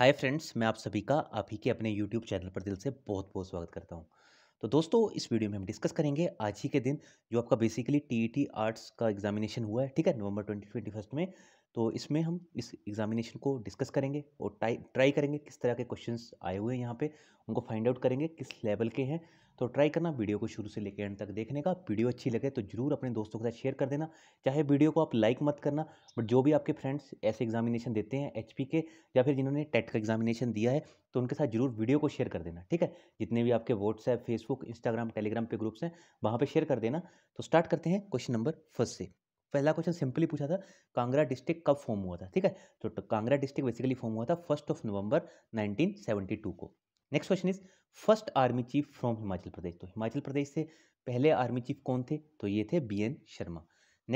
hi friends मैं आप सभी का आप ही के अपने यूट्यूब चैनल पर दिल से बहुत बहुत स्वागत करता हूँ तो दोस्तों इस वीडियो में हम डिस्कस करेंगे आज ही के दिन जो आपका बेसिकली टी आर्ट्स का एग्जामिनेशन हुआ है ठीक है नवंबर ट्वेंटी ट्वेंटी फर्स्ट में तो इसमें हम इस एग्ज़ामिनेशन को डिस्कस करेंगे और ट्राई ट्राई करेंगे किस तरह के क्वेश्चन आए हुए हैं यहाँ पे उनको फाइंड आउट करेंगे किस लेवल के हैं तो ट्राई करना वीडियो को शुरू से लेकर एंड तक देखने का वीडियो अच्छी लगे तो जरूर अपने दोस्तों के साथ शेयर कर देना चाहे वीडियो को आप लाइक मत करना बट जो भी आपके फ्रेंड्स ऐसे एग्जामिनेशन देते हैं एच के या फिर जिन्होंने टेट का एग्जामिनेशन दिया है तो उनके साथ जरूर वीडियो को शेयर कर देना ठीक है जितने भी आपके व्हाट्सएप फेसबुक इंस्टाग्राम टेलीग्राम पे ग्रुप्स हैं वहाँ पर शेयर कर देना तो स्टार्ट करते हैं क्वेश्चन नंबर फर्स्ट से पहला क्वेश्चन सिंपली पूछा था कांगड़ा डिस्ट्रिक्ट कब फॉर्म हुआ था ठीक है तो, तो कांगड़ा डिस्ट्रिक्ट बेसिकली फॉर्म हुआ था फर्स्ट ऑफ नवंबर 1972 को next question is first army chief from Himachal Pradesh तो हिमाचल प्रदेश से पहले आर्मी चीफ कौन थे तो ये थे B N Sharma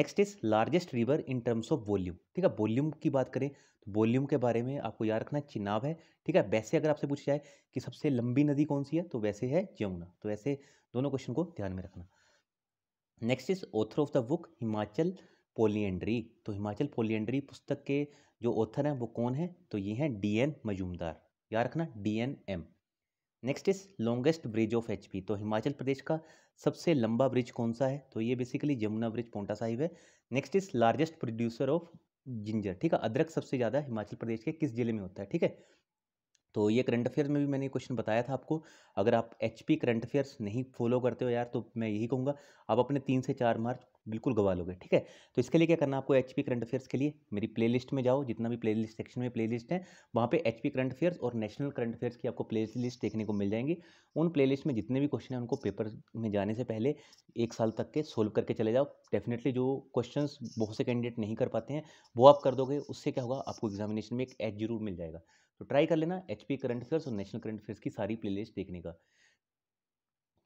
next is largest river in terms of volume ठीक है वॉल्यूम की बात करें तो वॉल्यूम के बारे में आपको याद रखना चिनाब है ठीक है वैसे अगर आपसे पूछा जाए कि सबसे लंबी नदी कौन सी है तो वैसे है यमुना तो वैसे दोनों क्वेश्चन को ध्यान में रखना next is author of the book Himachal polyandry तो हिमाचल पोलियंड्री पुस्तक के जो ऑथर हैं वो कौन है तो ये हैं डी एन मजूमदार याद रखना D N M next is longest bridge of H P तो हिमाचल प्रदेश का सबसे लंबा ब्रिज कौन सा है तो ये बेसिकली जमुना ब्रिज पोंटा साहिब है next is largest producer of ginger ठीक है अदरक सबसे ज़्यादा हिमाचल प्रदेश के किस जिले में होता है ठीक है तो ये करंट अफेयर्स में भी मैंने क्वेश्चन बताया था आपको अगर आप एच पी करंट अफेयर्स नहीं फॉलो करते हो यार तो मैं यही कहूँगा आप अपने तीन से चार मार्च बिल्कुल गवा लोगे ठीक है तो इसके लिए क्या करना आपको एच पी करंट अफेयर्स के लिए मेरी लिस्ट में जाओ जितना भी प्लेलिस्ट सेक्शन में लिस्ट है वहाँ पर एच पी करंट अफेयर्स और नेशनल करंट अफेयर्स की आपको लिस्ट देखने को मिल जाएंगी उन लिस्ट में जितने भी क्वेश्चन हैं उनको पेपर में जाने से पहले एक साल तक के सोल्व करके चले जाओ डेफिनेटली जो क्वेश्चन बहुत से कैंडिडेट नहीं कर पाते हैं वो आप कर दोगे उससे क्या होगा आपको एग्जामिनेशन में एक एज जरूर मिल जाएगा तो ट्राई कर लेना एच पी करंट अफेयर्स और नेशनल करंट अफेयर्स की सारी प्लेलिस्ट देखने का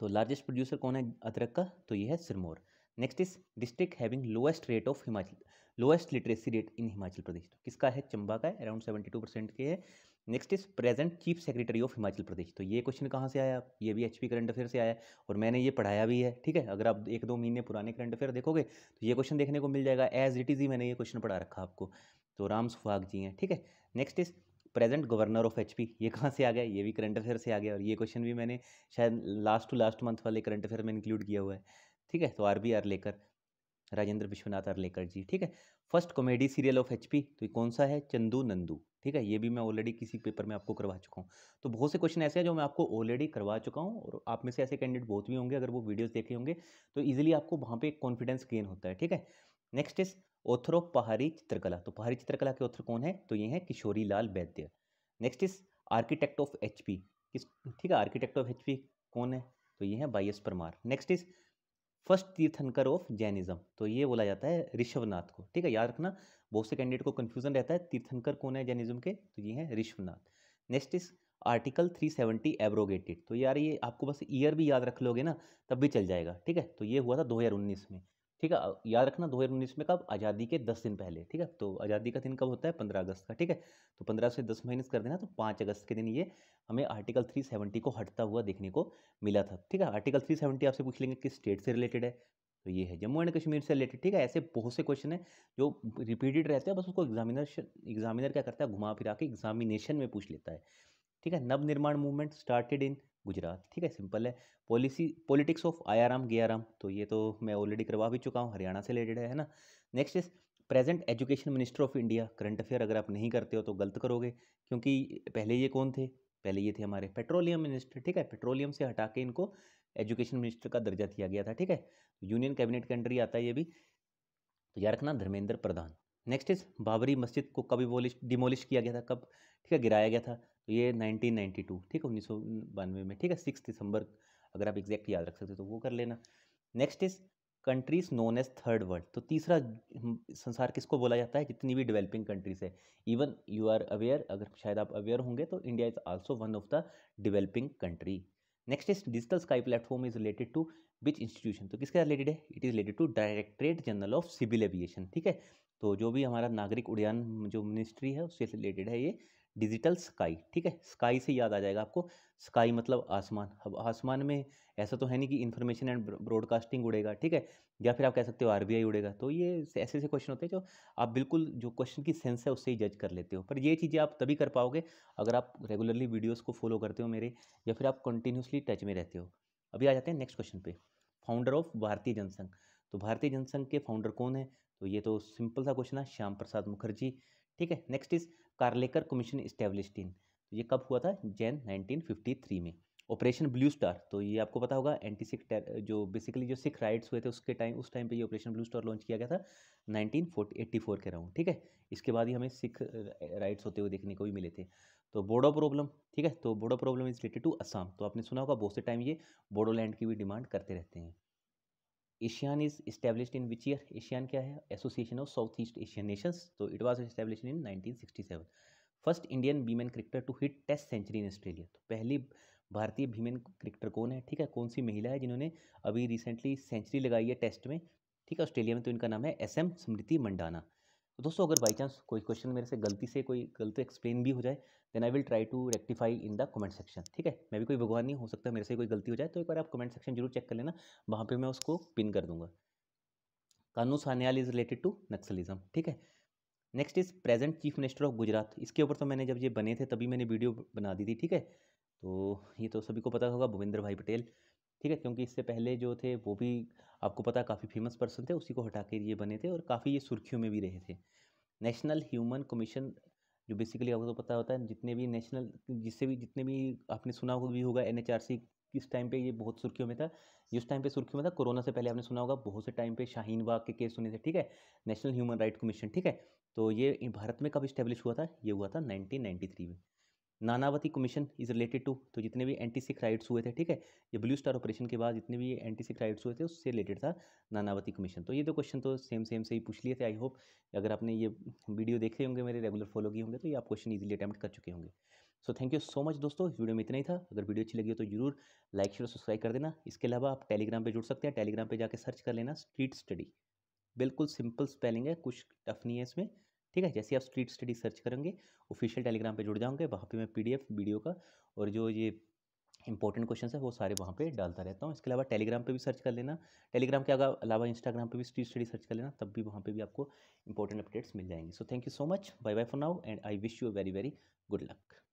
तो लार्जेस्ट प्रोड्यूसर कौन है अदरक का तो ये है Sirmaur next is district having lowest rate of Himachal lowest literacy rate in Himachal Pradesh तो किसका है चंबा का है अराउंड सेवेंटी टू परसेंट के है next is present chief secretary of Himachal Pradesh तो ये क्वेश्चन कहाँ से आया ये भी एच पी करंट अफेयर से आया और मैंने ये पढ़ाया भी है ठीक है अगर आप एक दो महीने पुराने करंट अफेयर देखोगे तो ये क्वेश्चन देखने को मिल जाएगा एज इट इज़ ही मैंने ये क्वेश्चन पढ़ा रखा आपको तो राम सुफाग जी हैं ठीक है next is present governor of H ये कहाँ से आ गया ये भी करंट अफेयर से आ गया और ये क्वेश्चन भी मैंने शायद लास्ट टू लास्ट मंथ वाले करंट अफेयर में इंक्लूड किया हुआ है ठीक है तो आर बी आर लेकर राजेंद्र विश्वनाथ आरलेकर जी ठीक है first comedy serial of H तो ये कौन सा है चंदू नंदू ठीक है ये भी मैं ऑलरेडी किसी पेपर में आपको करवा चुका हूँ तो बहुत से क्वेश्चन ऐसे हैं जो मैं आपको ऑलरेडी करवा चुका हूँ और आप में से ऐसे कैंडिडेट बहुत भी होंगे अगर वो वीडियोस देखे होंगे तो ईजिली आपको वहाँ एक कॉन्फिडेंस गेन होता है ठीक है नेक्स्ट इज ऑथर ऑफ पहाड़ी चित्रकला तो पहाड़ी चित्रकला के ऑथर कौन है तो ये हैं Kishori Lal Vaidya next is architect of H P किस ठीक है आर्किटेक्ट ऑफ एच पी कौन है तो ये हैं Y S Parmar next is first Tirthankar of Jainism तो ये बोला जाता है ऋषभनाथ को ठीक है याद रखना बहुत से कैंडिडेट को कन्फ्यूजन रहता है तीर्थंकर कौन है जैनिज्म के तो ये हैं Rishabhnath next is article 370 abrogated तो यार ये आपको बस ईयर भी याद रख लोगे ना तब भी चल जाएगा ठीक है तो ये हुआ था 2019 में ठीक है याद रखना दो हज़ार उन्नीस में कब आज़ादी के दस दिन पहले ठीक है तो आज़ादी का दिन कब होता है पंद्रह अगस्त का ठीक है तो पंद्रह से दस माइनस कर देना तो पाँच अगस्त के दिन ये हमें आर्टिकल थ्री सेवेंटी को हटता हुआ देखने को मिला था ठीक है आर्टिकल थ्री सेवेंटी आपसे पूछ लेंगे किस स्टेट से रिलेटेड है तो ये है जम्मू एंड कश्मीर से रिलेटेड ठीक है ऐसे बहुत से क्वेश्चन है जो रिपीटेड रहते हैं बस उसको एग्जामिनर एग्जामिनर क्या करता है घुमा फिरा के एग्जामिनेशन में पूछ लेता है ठीक है नव निर्माण मूवमेंट स्टार्टेड इन गुजरात ठीक है सिंपल है policy politics of Aayaram Ram तो ये तो मैं ऑलरेडी करवा भी चुका हूँ हरियाणा से रिलेटेड है ना next is present education minister of India current affair अगर आप नहीं करते हो तो गलत करोगे क्योंकि पहले ये कौन थे पहले ये थे हमारे पेट्रोलियम मिनिस्टर ठीक है पेट्रोलियम से हटा के इनको एजुकेशन मिनिस्टर का दर्जा दिया गया था ठीक है यूनियन कैबिनेट के अंडर ही आता है ये भी तो याद रखना धर्मेंद्र प्रधान नेक्स्ट इज बाबरी मस्जिद को बोलिश डिमोलिश किया गया था कब ठीक है गिराया गया था तो ये 1992 ठीक है उन्नीस में ठीक है सिक्स दिसंबर अगर आप एग्जैक्ट याद रख सकते हो तो वो कर लेना next is countries known as third world तो तीसरा संसार किसको बोला जाता है जितनी भी डेवलपिंग कंट्रीज है इवन यू आर अवेयर अगर शायद आप अवेयर होंगे तो India is also one of the developing country next is digital sky platform is related to which institution तो किसके रिलेटेड है it is related to directorate general of civil aviation ठीक है तो जो भी हमारा नागरिक उड़ान जो मिनिस्ट्री है उससे रिलेटेड है ये डिजिटल स्काई ठीक है स्काई से याद आ जाएगा आपको स्काई मतलब आसमान अब आसमान में ऐसा तो है नहीं कि इन्फॉर्मेशन एंड ब्रॉडकास्टिंग उड़ेगा ठीक है या फिर आप कह सकते हो आरबीआई उड़ेगा तो ये ऐसे ऐसे क्वेश्चन होते हैं जो आप बिल्कुल जो क्वेश्चन की सेंस है उससे ही जज कर लेते हो पर ये चीज़ें आप तभी कर पाओगे अगर आप रेगुलरली वीडियोज़ को फॉलो करते हो मेरे या फिर आप कंटिन्यूसली टच में रहते हो अभी आ जाते हैं नेक्स्ट क्वेश्चन पे फाउंडर ऑफ भारतीय जनसंघ तो भारतीय जनसंघ के फाउंडर कौन है तो ये तो सिंपल सा क्वेश्चन है श्याम प्रसाद मुखर्जी ठीक है next is Kalelkar commission established in तो ये कब हुआ था जैन 1953 में ऑपरेशन ब्लू स्टार तो ये आपको पता होगा एंटी सिख जो बेसिकली जो सिख राइट्स हुए थे उसके टाइम उस टाइम पे ये ऑपरेशन ब्लू स्टार लॉन्च किया गया था फोर के राउंड ठीक है इसके बाद ही हमें सिख राइट्स uh, होते हुए देखने को भी मिले थे तो बोडो प्रॉब्लम ठीक है तो Bodo problem is related to Assam तो आपने सुना होगा बहुत से टाइम ये बोडोलैंड की भी डिमांड करते रहते हैं ASEAN is establish in which year ASEAN क्या है association of south east Asian nations तो it was establish in seven first Indian women cricketer to hit test century in Australia तो पहली भारतीय वीमेन क्रिकेटर कौन है ठीक है कौन सी महिला है जिन्होंने अभी रिसेंटली सेंचुरी लगाई है टेस्ट में ठीक है ऑस्ट्रेलिया में तो इनका नाम है एस एम स्मृति मंडाना तो दोस्तों अगर बाई चांस कोई क्वेश्चन मेरे से गलती से कोई गलती एक्सप्लेन भी हो जाए then I will try to rectify in the comment section ठीक है मैं भी कोई भगवान नहीं हो सकता मेरे से कोई गलती हो जाए तो एक बार आप कमेंट सेक्शन जरूर चेक कर लेना वहाँ पर मैं उसको पिन कर दूंगा Kanu Sanyal is related to Naxalism ठीक है next is present chief minister of Gujarat इसके ऊपर तो मैंने जब ये बने थे तभी मैंने वीडियो बना दी थी ठीक है तो ये तो सभी को पता होगा भूपेंद्र भाई पटेल ठीक है क्योंकि इससे पहले जो थे वो भी आपको पता काफ़ी फेमस पर्सन थे उसी को हटा के ये बने थे और काफ़ी ये सुर्खियों में भी रहे थे नेशनल ह्यूमन कमीशन जो बेसिकली आपको तो पता होता है जितने भी नेशनल जिससे भी जितने भी आपने सुना भी होगा एन किस टाइम पे ये बहुत सुर्खियों में था जिस टाइम पे सुर्खियों में था कोरोना से पहले आपने सुना होगा बहुत से टाइम पे शाहीन बाग के केस सुने थे ठीक है नेशनल ह्यूमन राइट कमीशन ठीक है तो ये भारत में कब इस्टेब्लिश हुआ था ये हुआ था नाइनटीन में Nanavati commission is related to तो जितने भी एंटी सिख राइड्स हुए थे ठीक है ये ब्लू स्टार ऑपरेशन के बाद जितने भी एंटी सिख राइड्स हुए थे उससे रिलेटेड था नानावती कमीशन तो ये दो क्वेश्चन तो सेम सेम से ही पूछ लिए थे आई होप अगर आपने ये वीडियो देखे होंगे मेरे रेगुलर फॉलो किए होंगे तो ये आप क्वेश्चन ईजिली अटैम्प्ट कर चुके होंगे so thank you so much दोस्तों वीडियो में इतना ही था अगर वीडियो अच्छी लगी हो तो जरूर लाइक शेयर सब्सक्राइब कर देना इसके अलावा आप टेलीग्राम पर जुड़ सकते हैं टेलीग्राम पर जाकर सर्च कर लेना स्ट्रीट स्टडी बिल्कुल सिंपल स्पेलिंग है कुछ टफ नहीं है इसमें ठीक है जैसे आप स्ट्रीट स्टडी सर्च करेंगे ऑफिशियल टेलीग्राम पे जुड़ जाऊँगे वहाँ पे मैं पी वीडियो का और जो ये इंपॉर्टेंट क्वेश्चन है वो सारे वहाँ पे डालता रहता हूँ इसके अलावा टेलीग्राम पे भी सर्च कर लेना टेलीग्राम के अलावा इंस्टाग्राम पे भी स्ट्रीट स्टडी सर्च कर लेना तब भी वहाँ पे भी आपको इंपॉर्टेंट अपडेट्स मिल जाएंगे so thank you so much bye bye for now and I wish you very very good luck